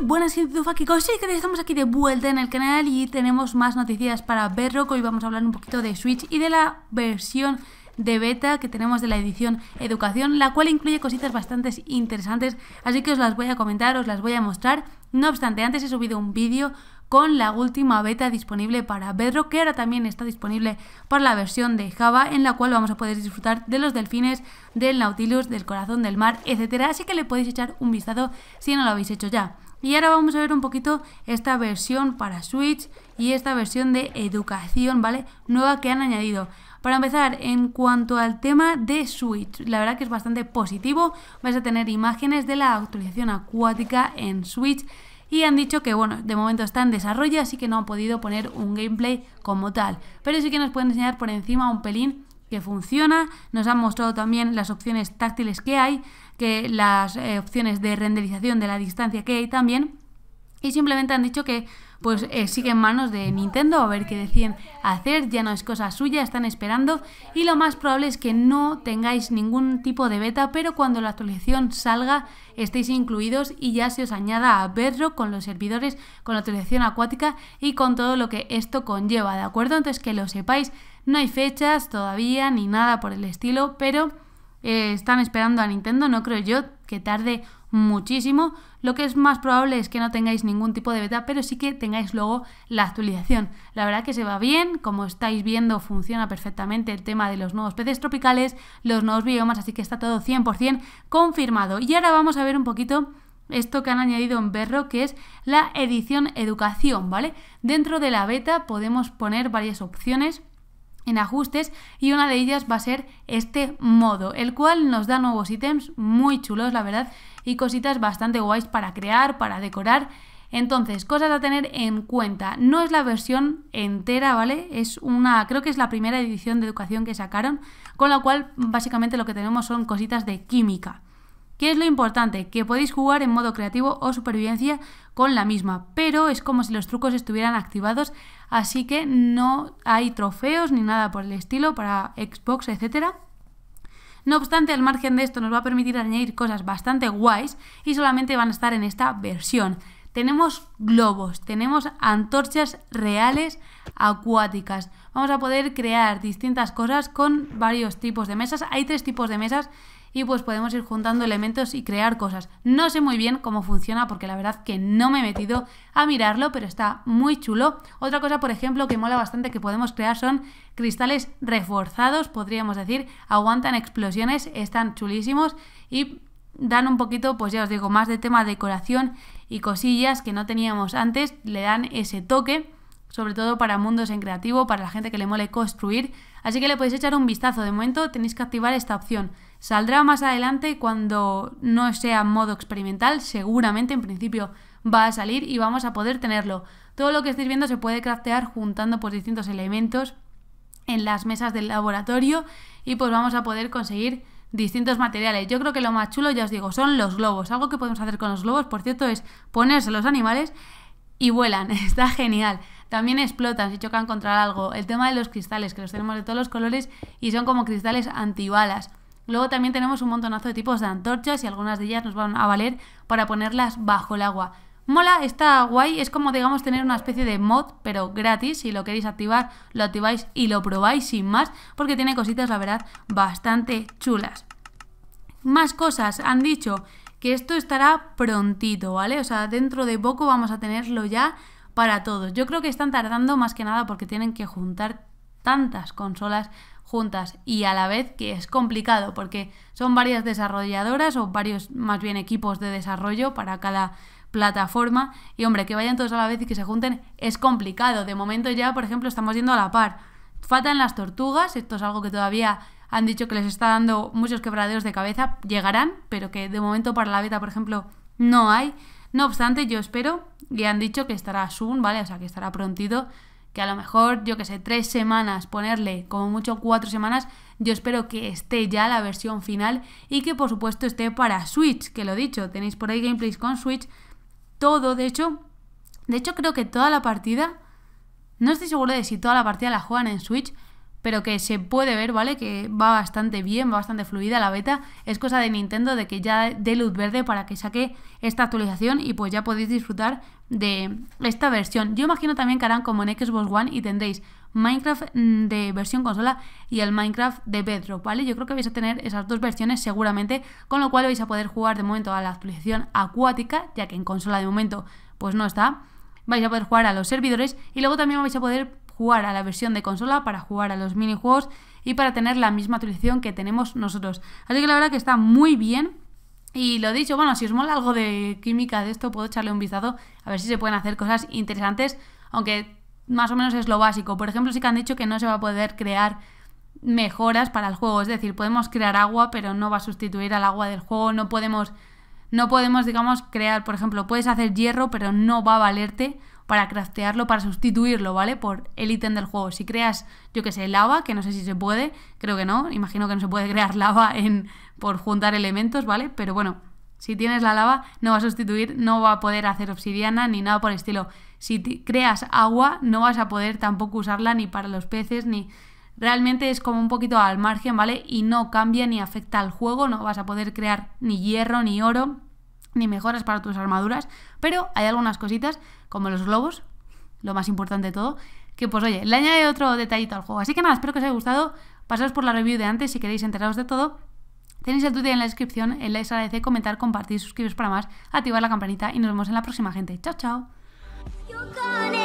y buenas, y sí que estamos aquí de vuelta en el canal y tenemos más noticias para Bedrock hoy. vamos a hablar un poquito de Switch y de la versión de beta que tenemos de la edición Educación, la cual incluye cositas bastante interesantes, así que os las voy a comentar, os las voy a mostrar. No obstante, antes he subido un vídeo con la última beta disponible para Bedrock, que ahora también está disponible para la versión de Java, en la cual vamos a poder disfrutar de los delfines, del Nautilus, del corazón del mar, etcétera. Así que le podéis echar un vistazo si no lo habéis hecho ya. Y ahora vamos a ver un poquito esta versión para Switch y esta versión de educación, ¿vale? Nueva que han añadido. Para empezar, en cuanto al tema de Switch, la verdad que es bastante positivo. Vais a tener imágenes de la actualización acuática en Switch y han dicho que bueno, de momento está en desarrollo, así que no han podido poner un gameplay como tal, pero sí que nos pueden enseñar por encima un pelín que funciona, nos han mostrado también las opciones táctiles que hay, que las eh, opciones de renderización de la distancia que hay también, y simplemente han dicho que pues eh, sigue en manos de Nintendo a ver qué deciden hacer, ya no es cosa suya, están esperando y lo más probable es que no tengáis ningún tipo de beta, pero cuando la actualización salga estéis incluidos y ya se os añada a Bedrock con los servidores, con la actualización acuática y con todo lo que esto conlleva, ¿de acuerdo? Entonces que lo sepáis, no hay fechas todavía ni nada por el estilo, pero eh, están esperando a Nintendo, no creo yo que tarde muchísimo. Lo que es más probable es que no tengáis ningún tipo de beta, pero sí que tengáis luego la actualización. La verdad que se va bien, como estáis viendo funciona perfectamente el tema de los nuevos peces tropicales, los nuevos biomas, así que está todo 100% confirmado. Y ahora vamos a ver un poquito esto que han añadido en Berro, que es la edición educación, ¿vale? Dentro de la beta podemos poner varias opciones en ajustes y una de ellas va a ser este modo, el cual nos da nuevos ítems muy chulos, la verdad, y cositas bastante guays para crear, para decorar. Entonces, cosas a tener en cuenta. No es la versión entera, ¿vale? Es una, creo que es la primera edición de educación que sacaron, con la cual básicamente lo que tenemos son cositas de química. ¿Qué es lo importante? Que podéis jugar en modo creativo o supervivencia con la misma, pero es como si los trucos estuvieran activados, así que no hay trofeos ni nada por el estilo para Xbox, etc No obstante, al margen de esto nos va a permitir añadir cosas bastante guays y solamente van a estar en esta versión. Tenemos globos, tenemos antorchas reales acuáticas. Vamos a poder crear distintas cosas con varios tipos de mesas. Hay tres tipos de mesas y pues podemos ir juntando elementos y crear cosas. No sé muy bien cómo funciona porque la verdad que no me he metido a mirarlo, pero está muy chulo. Otra cosa, por ejemplo, que mola bastante que podemos crear son cristales reforzados, podríamos decir, aguantan explosiones, están chulísimos y dan un poquito, pues ya os digo, más de tema decoración y cosillas que no teníamos antes, le dan ese toque sobre todo para mundos en creativo, para la gente que le mole construir, así que le podéis echar un vistazo. De momento tenéis que activar esta opción. Saldrá más adelante cuando no sea modo experimental, seguramente en principio va a salir y vamos a poder tenerlo. Todo lo que estáis viendo se puede craftear juntando pues, distintos elementos en las mesas del laboratorio y pues vamos a poder conseguir distintos materiales. Yo creo que lo más chulo, ya os digo, son los globos. Algo que podemos hacer con los globos, por cierto, es ponerse los animales y vuelan. Está genial. También explotan si chocan contra algo. El tema de los cristales, que los tenemos de todos los colores y son como cristales antibalas. Luego también tenemos un montonazo de tipos de antorchas y algunas de ellas nos van a valer para ponerlas bajo el agua. Mola, está guay, es como digamos tener una especie de mod, pero gratis, si lo queréis activar, lo activáis y lo probáis sin más, porque tiene cositas, la verdad, bastante chulas. Más cosas, han dicho que esto estará prontito, ¿vale? O sea, dentro de poco vamos a tenerlo ya para todos. Yo creo que están tardando más que nada porque tienen que juntar tantas consolas juntas y a la vez que es complicado porque son varias desarrolladoras o varios más bien equipos de desarrollo para cada plataforma y hombre que vayan todos a la vez y que se junten es complicado de momento ya por ejemplo estamos yendo a la par faltan las tortugas esto es algo que todavía han dicho que les está dando muchos quebraderos de cabeza llegarán pero que de momento para la beta por ejemplo no hay no obstante, yo espero, y han dicho que estará soon, ¿vale? O sea, que estará prontito, que a lo mejor, yo que sé, tres semanas, ponerle como mucho cuatro semanas, yo espero que esté ya la versión final y que por supuesto esté para Switch, que lo he dicho, tenéis por ahí gameplays con Switch, todo, de hecho, de hecho creo que toda la partida, no estoy seguro de si toda la partida la juegan en Switch, pero que se puede ver, ¿vale? Que va bastante bien, va bastante fluida la beta. Es cosa de Nintendo de que ya dé luz verde para que saque esta actualización y pues ya podéis disfrutar de esta versión. Yo imagino también que harán como en Xbox One y tendréis Minecraft mm, de versión consola y el Minecraft de Bedrock, ¿vale? Yo creo que vais a tener esas dos versiones seguramente, con lo cual vais a poder jugar de momento a la actualización acuática, ya que en consola de momento pues no está. Vais a poder jugar a los servidores y luego también vais a poder jugar a la versión de consola, para jugar a los minijuegos y para tener la misma utilización que tenemos nosotros. Así que la verdad que está muy bien. Y lo dicho, bueno, si os mola algo de química de esto, puedo echarle un vistazo a ver si se pueden hacer cosas interesantes, aunque más o menos es lo básico. Por ejemplo, sí que han dicho que no se va a poder crear mejoras para el juego, es decir, podemos crear agua, pero no va a sustituir al agua del juego, no podemos no podemos, digamos, crear, por ejemplo, puedes hacer hierro, pero no va a valerte para craftearlo, para sustituirlo, ¿vale? Por el ítem del juego. Si creas, yo que sé, lava, que no sé si se puede, creo que no, imagino que no se puede crear lava en, por juntar elementos, ¿vale? Pero bueno, si tienes la lava, no va a sustituir, no va a poder hacer obsidiana ni nada por el estilo. Si creas agua, no vas a poder tampoco usarla ni para los peces, ni... Realmente es como un poquito al margen, ¿vale? Y no cambia ni afecta al juego, no vas a poder crear ni hierro ni oro ni mejoras para tus armaduras, pero hay algunas cositas, como los globos, lo más importante de todo, que pues oye, le añade otro detallito al juego. Así que nada, espero que os haya gustado. Pasaos por la review de antes si queréis enteraros de todo. Tenéis el tutorial en la descripción, el les agradece comentar, compartir, suscribiros para más, activar la campanita y nos vemos en la próxima, gente. Chao, chao.